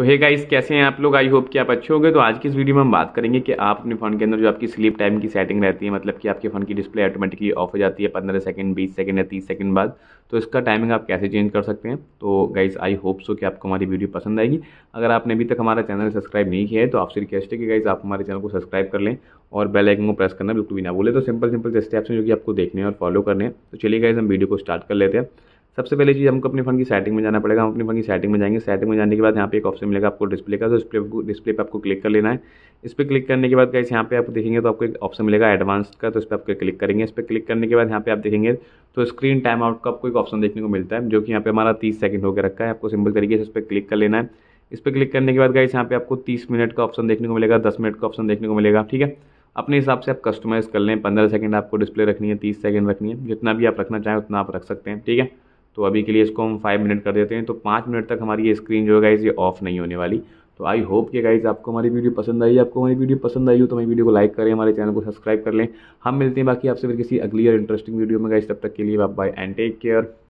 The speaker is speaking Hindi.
तो हे गाइस कैसे हैं आप लोग आई होप कि आप अच्छे होंगे तो आज की इस वीडियो में हम बात करेंगे कि आप अपने फ़ोन के अंदर जो आपकी स्लीप टाइम की सेटिंग रहती है मतलब कि आपके फ़ोन की डिस्प्ले ऑटोमेटिकली ऑफ हो जाती है पंद्रह सेकंड बीस सेकंड या तीस सेकंड बाद तो इसका टाइमिंग आप कैसे चेंज कर सकते हैं तो गाइस आई होप सो कि आपको हमारी वीडियो पसंद आएगी अगर आपने अभी तक हमारा चैनल सब्सक्राइब नहीं किया है तो आपसे रिक्वेस्ट है कि गाइज़ आप हमारे चैनल को सब्सक्राइब कर लें और बेल आइकन को प्रेस करना बिल्कुल भी ना बोले तो सिंपल सिंपल स्टेप्स हैं जो कि आपको देखने और फॉलो करने हैं तो चलिए गाइज हम वीडियो को स्टार्ट कर लेते हैं सबसे पहले चीज़ हमको अपने फ़ोन की सेटिंग में जाना पड़ेगा हम अपने फ़ोन की सेटिंग में जाएंगे सेटिंग में जाने के बाद यहाँ पे एक ऑप्शन मिलेगा आपको डिस्प्ले का तो डिस्प्ले डिस्प्ले पे आपको क्लिक कर लेना है इस पर क्लिक करने के बाद कैसे यहाँ पे आप देखेंगे तो आपको एक ऑप्शन मिलेगा एडवांस का तो इस पर आपको क्लिक करेंगे इस पर क्लिक करने के बाद यहाँ पे आप देखेंगे तो स्क्रीन टाइम आउट का आपको एक ऑप्शन देखने को मिलता है जो कि यहाँ पे हमारा तीस सेकंड होकर रखा है आपको सिंपल तरीके से इस पर क्लिक कर लेना है इस पर क्लिक करने के बाद गाइस यहाँ पे आपको तीस मिनट का ऑप्शन देखने को मिलेगा दस मिनट का ऑप्शन देखने को मिलेगा ठीक है अपने हिसाब से आप कस्टमाइज़ कर लें पंद्रह सेकंड आपको डिस्प्ले रखनी है तीस सेकंड रखनी है जितना भी आप रखना चाहें उतना आप रख सकते हैं ठीक है तो अभी के लिए इसको हम फाइव मिनट कर देते हैं तो पाँच मिनट तक हमारी ये स्क्रीन जो है गाइज़ ये ऑफ नहीं होने वाली तो आई होप कि गाइज आपको हमारी वीडियो पसंद आई आपको हमारी वीडियो पसंद आई हो तो हमारी वीडियो को लाइक करें हमारे चैनल को सब्सक्राइब कर लें हम मिलते हैं बाकी आपसे फिर किसी अगली और इंटरेस्टिंग वीडियो में गाइज तब तक के लिए bye bye and take care